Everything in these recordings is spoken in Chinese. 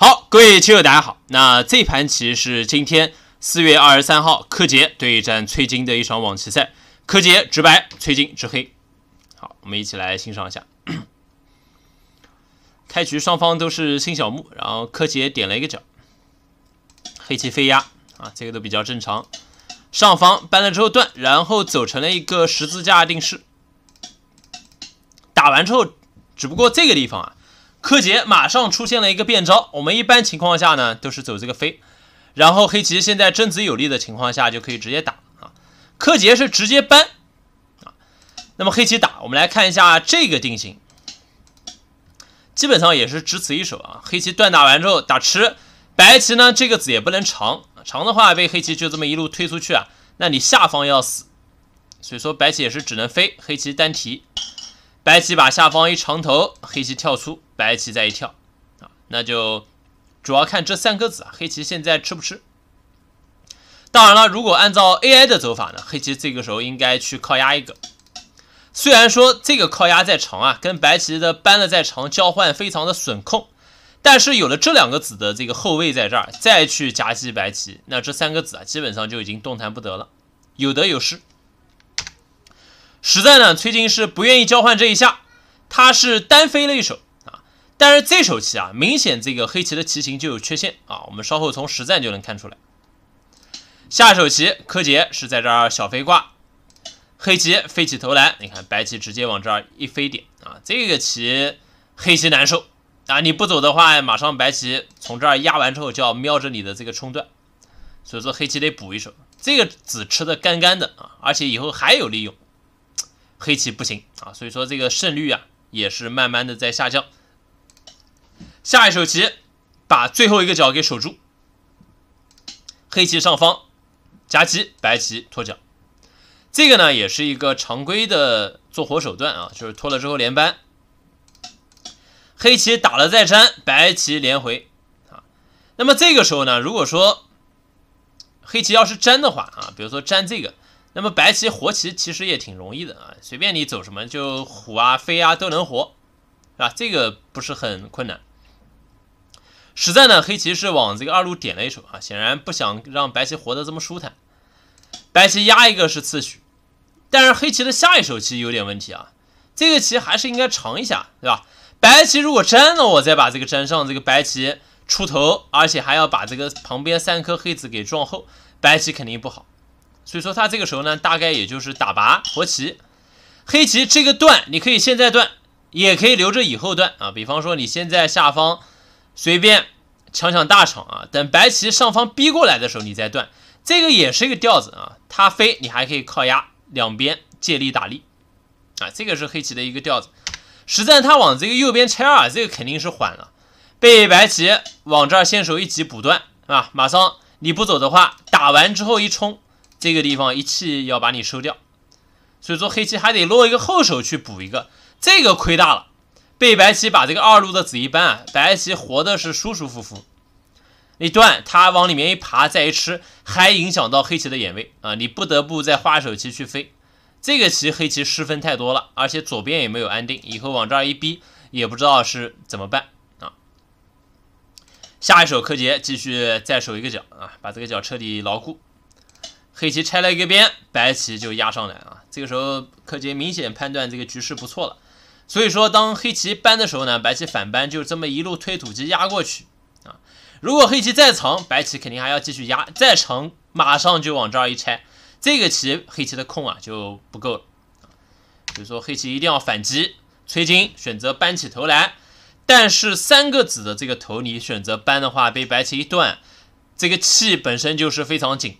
好，各位棋友，大家好。那这盘棋是今天四月二十三号柯洁对战崔金的一场网棋赛。柯洁执白，崔金执黑。好，我们一起来欣赏一下。开局双方都是新小目，然后柯洁点了一个角，黑棋飞压啊，这个都比较正常。上方搬了之后断，然后走成了一个十字架定式。打完之后，只不过这个地方啊。柯洁马上出现了一个变招，我们一般情况下呢都是走这个飞，然后黑棋现在争子有力的情况下就可以直接打啊，柯洁是直接搬啊，那么黑棋打，我们来看一下这个定型，基本上也是只此一手啊，黑棋断打完之后打吃，白棋呢这个子也不能长长的话被黑棋就这么一路推出去啊，那你下方要死，所以说白棋也是只能飞，黑棋单提。白棋把下方一长头，黑棋跳出，白棋再一跳，啊，那就主要看这三颗子啊，黑棋现在吃不吃？当然了，如果按照 AI 的走法呢，黑棋这个时候应该去靠压一个。虽然说这个靠压再长啊，跟白棋的搬了再长交换非常的损控，但是有了这两个子的这个后位在这儿，再去夹击白棋，那这三个子啊，基本上就已经动弹不得了，有得有失。实在呢，崔京是不愿意交换这一下，他是单飞了一手啊。但是这手棋啊，明显这个黑棋的棋形就有缺陷啊。我们稍后从实战就能看出来。下手棋，柯洁是在这儿小飞挂，黑棋飞起投篮，你看白棋直接往这儿一飞点啊，这个棋黑棋难受啊。你不走的话，马上白棋从这儿压完之后就要瞄着你的这个冲段，所以说黑棋得补一手。这个子吃的干干的啊，而且以后还有利用。黑棋不行啊，所以说这个胜率啊也是慢慢的在下降。下一手棋，把最后一个角给守住。黑棋上方夹棋，白棋脱角。这个呢也是一个常规的做活手段啊，就是脱了之后连扳。黑棋打了再粘，白棋连回啊。那么这个时候呢，如果说黑棋要是粘的话啊，比如说粘这个。那么白棋活棋其实也挺容易的啊，随便你走什么，就虎啊、飞啊都能活，啊，这个不是很困难。实在呢，黑棋是往这个二路点了一手啊，显然不想让白棋活得这么舒坦。白棋压一个是次序，但是黑棋的下一手棋有点问题啊，这个棋还是应该尝一下，对吧？白棋如果粘了，我再把这个粘上，这个白棋出头，而且还要把这个旁边三颗黑子给撞后，白棋肯定不好。所以说他这个时候呢，大概也就是打拔活棋，黑棋这个断，你可以现在断，也可以留着以后断啊。比方说你现在下方随便抢抢大场啊，等白棋上方逼过来的时候，你再断，这个也是一个调子啊。它飞，你还可以靠压两边借力打力啊。这个是黑棋的一个调子。实战他往这个右边拆二，这个肯定是缓了，被白棋往这儿先手一挤补断，啊，马上你不走的话，打完之后一冲。这个地方一气要把你收掉，所以说黑棋还得落一个后手去补一个，这个亏大了。被白棋把这个二路的子一搬，啊，白棋活的是舒舒服服。你断，他往里面一爬再一吃，还影响到黑棋的眼位啊，你不得不再花手棋去飞。这个棋黑棋失分太多了，而且左边也没有安定，以后往这儿一逼，也不知道是怎么办啊。下一手柯洁继续再守一个角啊，把这个角彻底牢固。黑棋拆了一个边，白棋就压上来啊！这个时候柯洁明显判断这个局势不错了，所以说当黑棋搬的时候呢，白棋反搬，就这么一路推土机压过去啊！如果黑棋再长，白棋肯定还要继续压，再长马上就往这儿一拆，这个棋黑棋的空啊就不够了，所以说黑棋一定要反击，推金选择搬起头来，但是三个子的这个头你选择搬的话，被白棋一断，这个气本身就是非常紧。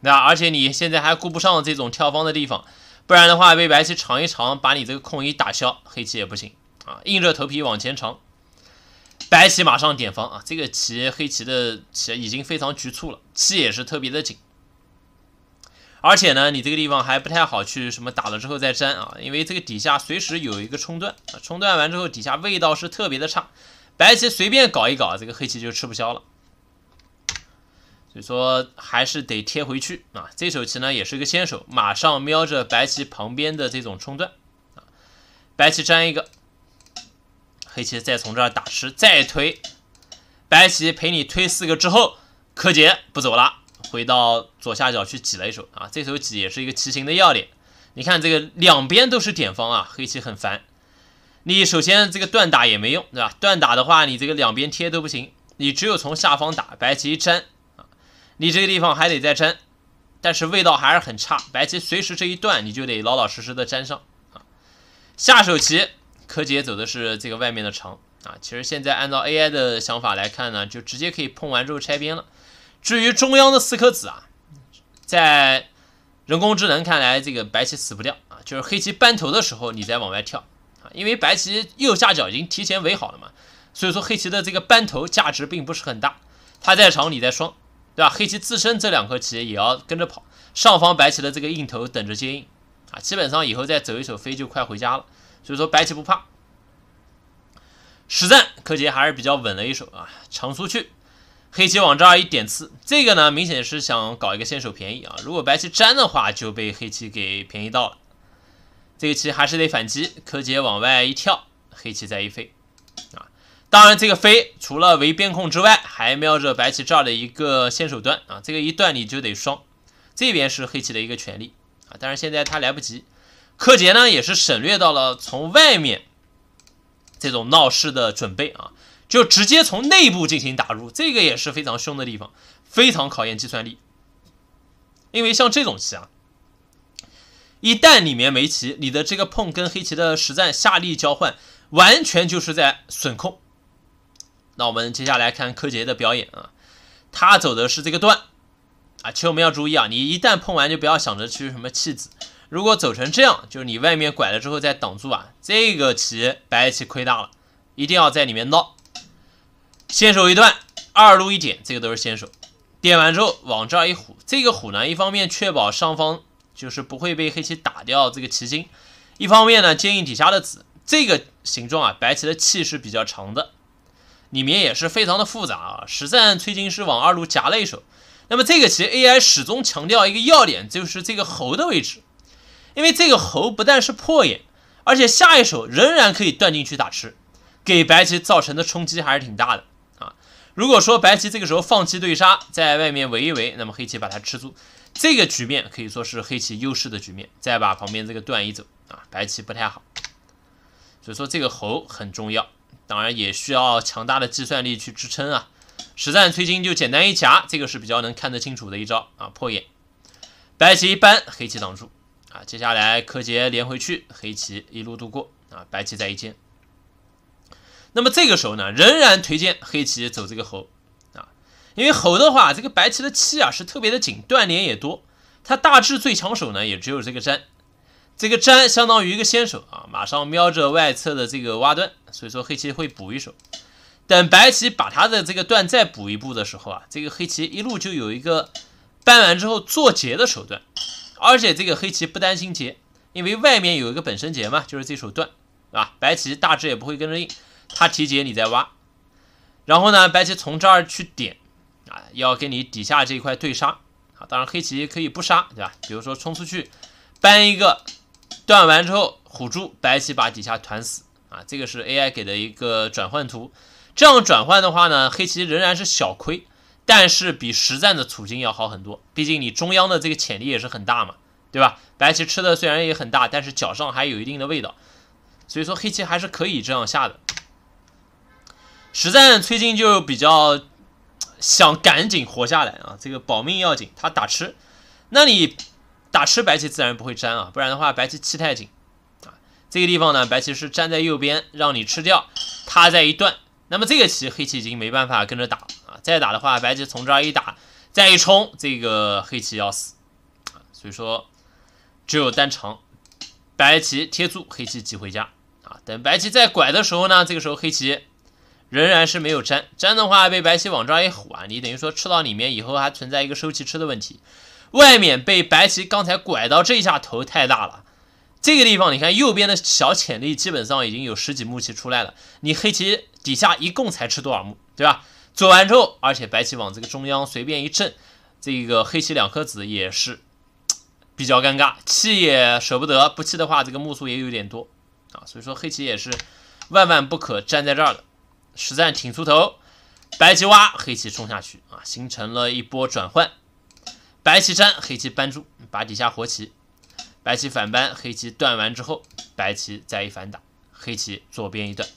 那而且你现在还顾不上这种跳方的地方，不然的话被白棋长一长，把你这个空一打消，黑棋也不行啊，硬着头皮往前长。白棋马上点方啊，这个棋黑棋的棋已经非常局促了，气也是特别的紧。而且呢，你这个地方还不太好去什么打了之后再粘啊，因为这个底下随时有一个冲断，冲断完之后底下味道是特别的差，白棋随便搞一搞，这个黑棋就吃不消了。所以说还是得贴回去啊！这手棋呢也是一个先手，马上瞄着白棋旁边的这种冲段啊，白棋粘一个，黑棋再从这儿打吃再推，白棋陪你推四个之后，柯洁不走了，回到左下角去挤了一手啊！这手挤也是一个棋形的要点，你看这个两边都是点方啊，黑棋很烦。你首先这个断打也没用对吧？断打的话，你这个两边贴都不行，你只有从下方打，白棋一粘。你这个地方还得再粘，但是味道还是很差。白棋随时这一断，你就得老老实实的粘上啊。下手棋柯洁走的是这个外面的长啊。其实现在按照 AI 的想法来看呢，就直接可以碰完之后拆边了。至于中央的四颗子啊，在人工智能看来，这个白棋死不掉啊，就是黑棋扳头的时候你再往外跳啊，因为白棋右下角已经提前围好了嘛，所以说黑棋的这个扳头价值并不是很大，它在长你在双。对吧？黑棋自身这两颗棋也要跟着跑，上方白棋的这个硬头等着接应啊。基本上以后再走一手飞就快回家了，所以说白棋不怕。实战柯洁还是比较稳的一手啊，长出去，黑棋往这儿一点刺，这个呢明显是想搞一个先手便宜啊。如果白棋粘的话，就被黑棋给便宜到了。这个棋还是得反击，柯洁往外一跳，黑棋再一飞。当然，这个飞除了围边控之外，还瞄着白棋这儿的一个先手断啊，这个一断你就得双。这边是黑棋的一个权利啊，但是现在他来不及。柯洁呢也是省略到了从外面这种闹事的准备啊，就直接从内部进行打入，这个也是非常凶的地方，非常考验计算力。因为像这种棋啊，一旦里面没棋，你的这个碰跟黑棋的实战下力交换，完全就是在损控。那我们接下来看柯洁的表演啊，他走的是这个段啊，其实我们要注意啊，你一旦碰完就不要想着去什么弃子，如果走成这样，就是你外面拐了之后再挡住啊，这个棋白棋亏大了，一定要在里面闹，先手一段二路一点，这个都是先手，点完之后往这儿一虎，这个虎呢一方面确保上方就是不会被黑棋打掉这个棋筋，一方面呢坚硬底下的子，这个形状啊白棋的气是比较长的。里面也是非常的复杂啊，实战崔金师往二路夹了一手，那么这个棋 AI 始终强调一个要点，就是这个猴的位置，因为这个猴不但是破眼，而且下一手仍然可以断进去打吃，给白棋造成的冲击还是挺大的啊。如果说白棋这个时候放弃对杀，在外面围一围，那么黑棋把它吃住，这个局面可以说是黑棋优势的局面。再把旁边这个断一走啊，白棋不太好，所以说这个猴很重要。当然也需要强大的计算力去支撑啊！实战崔金就简单一夹，这个是比较能看得清楚的一招啊！破眼，白棋一扳，黑棋挡住啊！接下来柯洁连回去，黑棋一路度过啊！白棋再一间。那么这个时候呢，仍然推荐黑棋走这个猴啊，因为猴的话，这个白棋的气啊是特别的紧，断连也多，它大致最抢手呢也只有这个粘这个粘相当于一个先手啊，马上瞄着外侧的这个挖断，所以说黑棋会补一手。等白棋把他的这个断再补一步的时候啊，这个黑棋一路就有一个搬完之后做劫的手段，而且这个黑棋不担心劫，因为外面有一个本身劫嘛，就是这手断，啊，吧？白棋大致也不会跟着应，他提劫你再挖，然后呢，白棋从这儿去点啊，要跟你底下这块对杀啊，当然黑棋可以不杀，对吧？比如说冲出去搬一个。断完之后，虎住白棋把底下团死啊！这个是 AI 给的一个转换图，这样转换的话呢，黑棋仍然是小亏，但是比实战的处境要好很多。毕竟你中央的这个潜力也是很大嘛，对吧？白棋吃的虽然也很大，但是脚上还有一定的味道，所以说黑棋还是可以这样下的。实战崔京就比较想赶紧活下来啊，这个保命要紧，他打吃，那你。打吃白棋自然不会粘啊，不然的话白棋气太紧啊。这个地方呢，白棋是粘在右边，让你吃掉，它在一段，那么这个棋黑棋已经没办法跟着打了啊。再打的话，白棋从这儿一打，再一冲，这个黑棋要死啊。所以说，只有单长，白棋贴住，黑棋挤回家啊。等白棋再拐的时候呢，这个时候黑棋仍然是没有粘，粘的话被白棋往这儿一虎啊，你等于说吃到里面以后还存在一个收气吃的问题。外面被白棋刚才拐到，这一下头太大了。这个地方你看，右边的小潜力基本上已经有十几目棋出来了。你黑棋底下一共才吃多少目，对吧？做完之后，而且白棋往这个中央随便一震，这个黑棋两颗子也是比较尴尬，气也舍不得，不气的话，这个目数也有点多啊。所以说黑棋也是万万不可站在这儿的，实战挺出头。白棋挖，黑棋冲下去啊，形成了一波转换。白棋粘，黑棋扳住，把底下活棋。白棋反扳，黑棋断完之后，白棋再一反打，黑棋左边一断。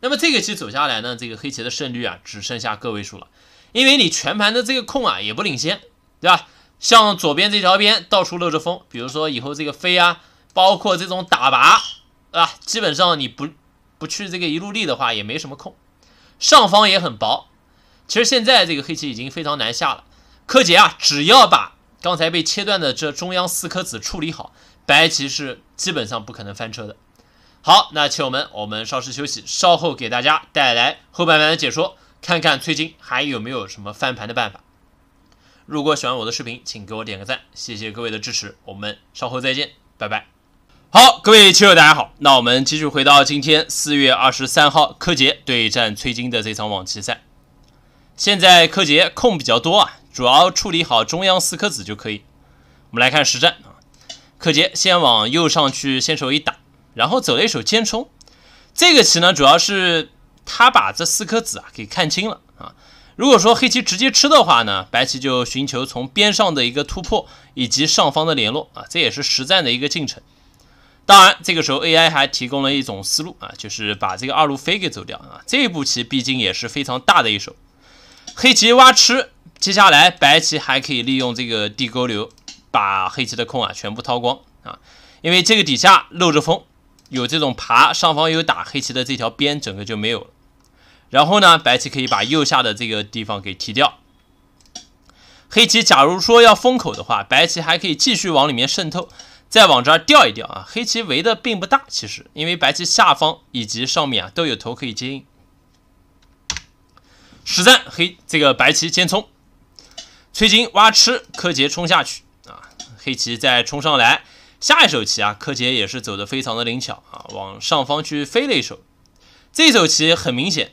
那么这个棋走下来呢，这个黑棋的胜率啊，只剩下个位数了，因为你全盘的这个空啊，也不领先，对吧？像左边这条边到处漏着风，比如说以后这个飞啊，包括这种打拔啊，基本上你不不去这个一路立的话，也没什么空。上方也很薄，其实现在这个黑棋已经非常难下了。柯洁啊，只要把刚才被切断的这中央四颗子处理好，白棋是基本上不可能翻车的。好，那棋友们我们稍事休息，稍后给大家带来后半盘的解说，看看崔金还有没有什么翻盘的办法。如果喜欢我的视频，请给我点个赞，谢谢各位的支持。我们稍后再见，拜拜。好，各位棋友，大家好，那我们继续回到今天四月二十三号柯洁对战崔金的这场网棋赛。现在柯洁空比较多啊。主要处理好中央四颗子就可以。我们来看实战啊，柯洁先往右上去，先手一打，然后走了一手尖冲。这个棋呢，主要是他把这四颗子啊给看清了啊。如果说黑棋直接吃的话呢，白棋就寻求从边上的一个突破以及上方的联络啊，这也是实战的一个进程。当然，这个时候 AI 还提供了一种思路啊，就是把这个二路飞给走掉啊。这步棋毕竟也是非常大的一手，黑棋挖吃。接下来，白棋还可以利用这个地沟流，把黑棋的空啊全部掏光啊，因为这个底下漏着风，有这种爬，上方有打黑棋的这条边，整个就没有了。然后呢，白棋可以把右下的这个地方给提掉。黑棋假如说要封口的话，白棋还可以继续往里面渗透，再往这儿掉一掉啊。黑棋围的并不大，其实因为白棋下方以及上面啊都有头可以接应。实战黑这个白棋先冲。崔金挖吃柯洁冲下去啊！黑棋再冲上来，下一手棋啊，柯洁也是走的非常的灵巧啊，往上方去飞了一手。这一手棋很明显，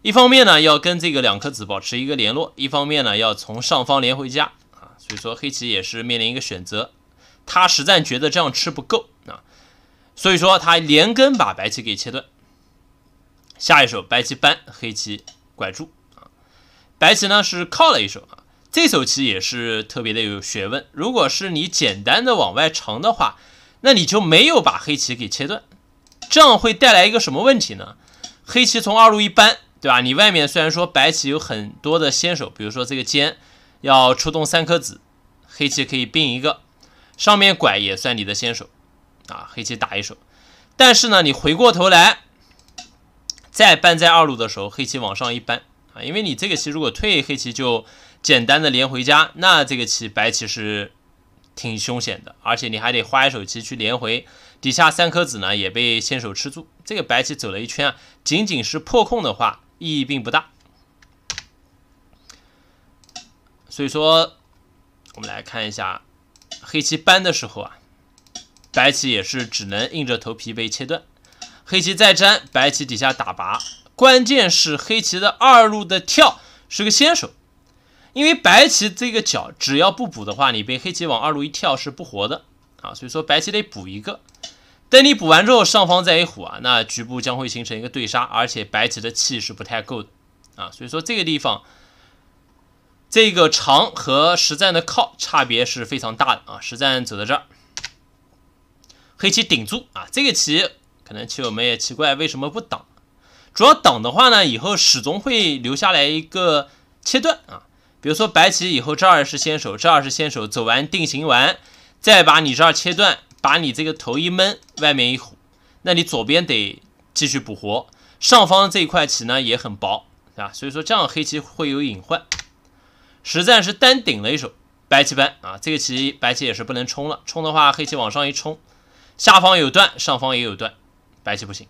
一方面呢要跟这个两颗子保持一个联络，一方面呢要从上方连回家啊。所以说黑棋也是面临一个选择，他实战觉得这样吃不够啊，所以说他连根把白棋给切断。下一手白棋搬，黑棋拐住啊，白棋呢是靠了一手啊。这手棋也是特别的有学问。如果是你简单的往外长的话，那你就没有把黑棋给切断，这样会带来一个什么问题呢？黑棋从二路一搬，对吧？你外面虽然说白棋有很多的先手，比如说这个尖要出动三颗子，黑棋可以并一个，上面拐也算你的先手啊。黑棋打一手，但是呢，你回过头来再搬在二路的时候，黑棋往上一搬啊，因为你这个棋如果退，黑棋就。简单的连回家，那这个棋白棋是挺凶险的，而且你还得花一手棋去连回，底下三颗子呢也被先手吃住。这个白棋走了一圈，仅仅是破空的话意义并不大。所以说，我们来看一下黑棋搬的时候啊，白棋也是只能硬着头皮被切断。黑棋再粘，白棋底下打拔，关键是黑棋的二路的跳是个先手。因为白棋这个角只要不补的话，你被黑棋往二路一跳是不活的啊，所以说白棋得补一个。等你补完之后，上方再一虎啊，那局部将会形成一个对杀，而且白棋的气是不太够的啊，所以说这个地方这个长和实战的靠差别是非常大的啊。实战走到这儿，黑棋顶住啊，这个棋可能棋友们也奇怪为什么不挡，主要挡的话呢，以后始终会留下来一个切断啊。比如说白棋以后这儿是先手，这儿是先手走完定型完，再把你这儿切断，把你这个头一闷，外面一虎，那你左边得继续补活，上方这一块棋呢也很薄，啊，所以说这样黑棋会有隐患。实战是单顶了一手，白棋搬啊，这个棋白棋也是不能冲了，冲的话黑棋往上一冲，下方有断，上方也有断，白棋不行，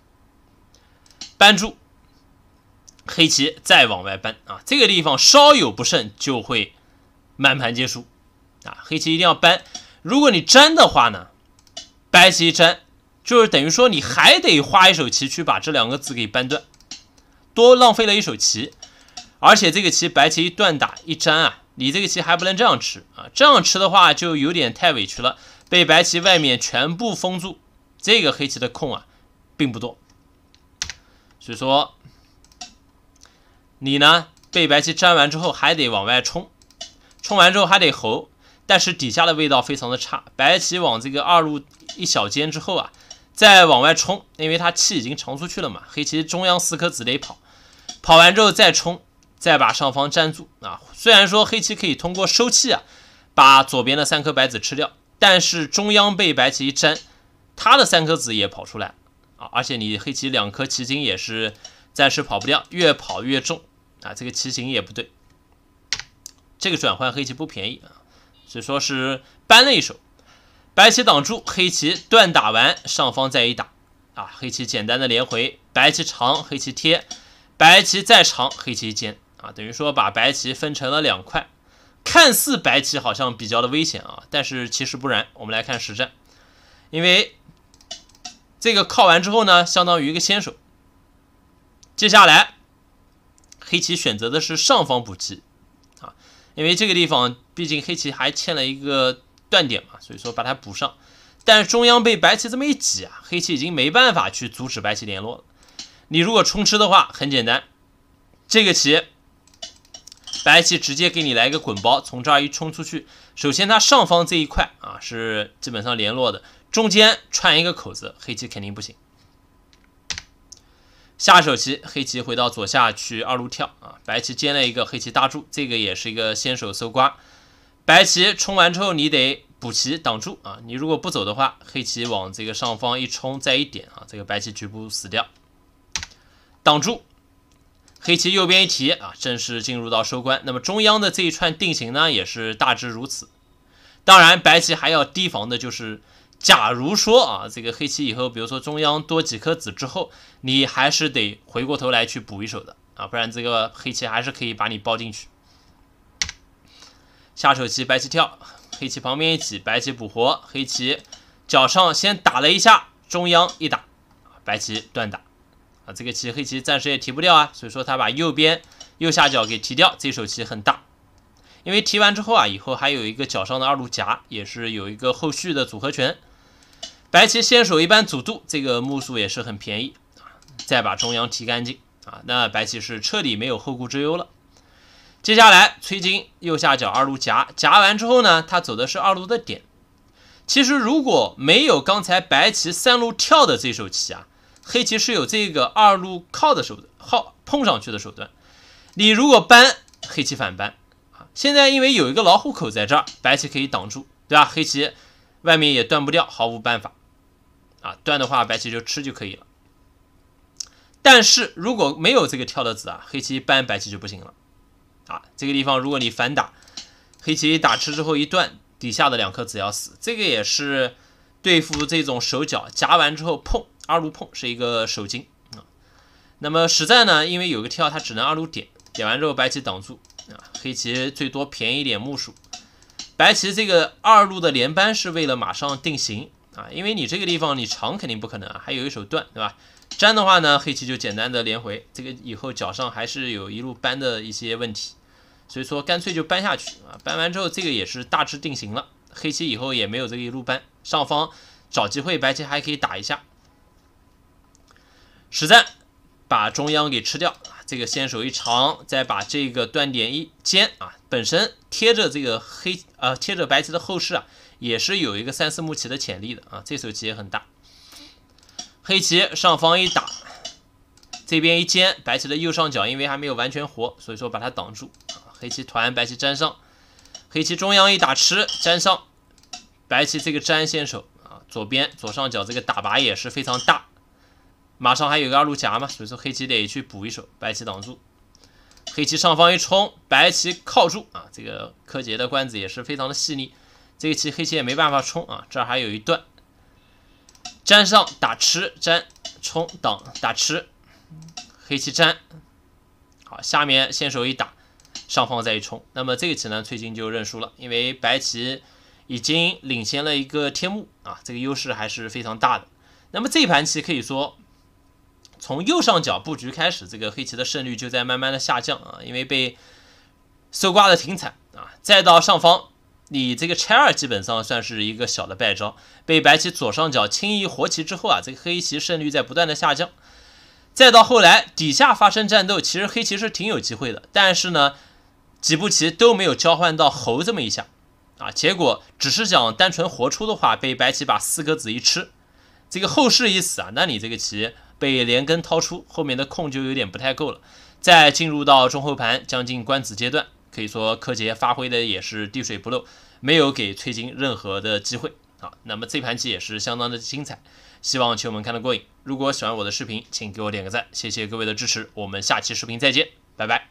搬住。黑棋再往外搬啊，这个地方稍有不慎就会满盘皆输啊。黑棋一定要搬，如果你粘的话呢，白棋一粘，就是等于说你还得花一手棋去把这两个子给扳断，多浪费了一手棋。而且这个棋，白棋一断打一粘啊，你这个棋还不能这样吃啊，这样吃的话就有点太委屈了，被白棋外面全部封住，这个黑棋的空啊并不多，所以说。你呢？被白棋粘完之后，还得往外冲，冲完之后还得猴，但是底下的味道非常的差。白棋往这个二路一小间之后啊，再往外冲，因为它气已经长出去了嘛。黑棋中央四颗子得跑，跑完之后再冲，再把上方粘住啊。虽然说黑棋可以通过收气啊，把左边的三颗白子吃掉，但是中央被白棋一粘，它的三颗子也跑出来啊。而且你黑棋两颗棋筋也是暂时跑不掉，越跑越重。啊，这个棋形也不对，这个转换黑棋不便宜啊，所以说是扳了一手。白棋挡住，黑棋断打完，上方再一打，啊，黑棋简单的连回，白棋长，黑棋贴，白棋再长，黑棋尖，啊，等于说把白棋分成了两块，看似白棋好像比较的危险啊，但是其实不然，我们来看实战，因为这个靠完之后呢，相当于一个先手，接下来。黑棋选择的是上方补棋，啊，因为这个地方毕竟黑棋还欠了一个断点嘛，所以说把它补上。但是中央被白棋这么一挤啊，黑棋已经没办法去阻止白棋联络了。你如果冲吃的话，很简单，这个棋白棋直接给你来一个滚包，从这儿一冲出去，首先它上方这一块啊是基本上联络的，中间串一个口子，黑棋肯定不行。下手棋，黑棋回到左下去二路跳啊，白棋接了一个黑棋搭住，这个也是一个先手搜刮。白棋冲完之后，你得补棋挡住啊，你如果不走的话，黑棋往这个上方一冲，再一点啊，这个白棋局部死掉，挡住。黑棋右边一提啊，正式进入到收官。那么中央的这一串定型呢，也是大致如此。当然，白棋还要提防的就是。假如说啊，这个黑棋以后，比如说中央多几颗子之后，你还是得回过头来去补一手的啊，不然这个黑棋还是可以把你包进去。下手棋，白棋跳，黑棋旁边一挤，白棋补活，黑棋脚上先打了一下，中央一打，白棋断打，啊，这个棋黑棋暂时也提不掉啊，所以说他把右边右下角给提掉，这手棋很大，因为提完之后啊，以后还有一个脚上的二路夹，也是有一个后续的组合拳。白棋先手一般阻度，这个目数也是很便宜啊。再把中央提干净啊，那白棋是彻底没有后顾之忧了。接下来崔金右下角二路夹夹完之后呢，他走的是二路的点。其实如果没有刚才白棋三路跳的这手棋啊，黑棋是有这个二路靠的手段，靠碰上去的手段。你如果搬，黑棋反搬啊，现在因为有一个老虎口在这儿，白棋可以挡住，对吧？黑棋外面也断不掉，毫无办法。啊断的话，白棋就吃就可以了。但是如果没有这个跳的子啊，黑棋搬扳，白棋就不行了。啊，这个地方如果你反打，黑棋打吃之后一断，底下的两颗子要死。这个也是对付这种手脚夹完之后碰二路碰是一个手筋啊。那么实在呢，因为有个跳，它只能二路点，点完之后白棋挡住啊，黑棋最多便宜一点目数。白棋这个二路的连扳是为了马上定型。啊，因为你这个地方你长肯定不可能啊，还有一手断，对吧？粘的话呢，黑棋就简单的连回，这个以后脚上还是有一路扳的一些问题，所以说干脆就扳下去啊，扳完之后这个也是大致定型了，黑棋以后也没有这个一路扳，上方找机会，白棋还可以打一下，实战把中央给吃掉啊，这个先手一长，再把这个断点一尖啊，本身贴着这个黑呃贴着白棋的后势啊。也是有一个三四目棋的潜力的啊，这手棋也很大。黑棋上方一打，这边一尖，白棋的右上角因为还没有完全活，所以说把它挡住黑棋团，白棋粘上。黑棋中央一打吃，粘上。白棋这个粘先手啊，左边左上角这个打拔也是非常大。马上还有个二路夹嘛，所以说黑棋得去补一手，白棋挡住。黑棋上方一冲，白棋靠住啊。这个柯洁的罐子也是非常的细腻。这一期黑棋也没办法冲啊，这儿还有一段粘上打吃粘冲挡打吃，黑棋粘好，下面先手一打，上方再一冲，那么这一棋呢，崔金就认输了，因为白棋已经领先了一个天目啊，这个优势还是非常大的。那么这盘棋可以说从右上角布局开始，这个黑棋的胜率就在慢慢的下降啊，因为被搜刮的挺惨啊，再到上方。你这个拆二基本上算是一个小的败招，被白棋左上角轻易活棋之后啊，这个黑棋胜率在不断的下降。再到后来底下发生战斗，其实黑棋是挺有机会的，但是呢，几步棋都没有交换到猴这么一下，啊，结果只是想单纯活出的话，被白棋把四颗子一吃，这个后势一死啊，那你这个棋被连根掏出，后面的空就有点不太够了。再进入到中后盘，将近关子阶段。可以说柯洁发挥的也是滴水不漏，没有给崔金任何的机会啊。那么这盘棋也是相当的精彩，希望球友们看得过瘾。如果喜欢我的视频，请给我点个赞，谢谢各位的支持。我们下期视频再见，拜拜。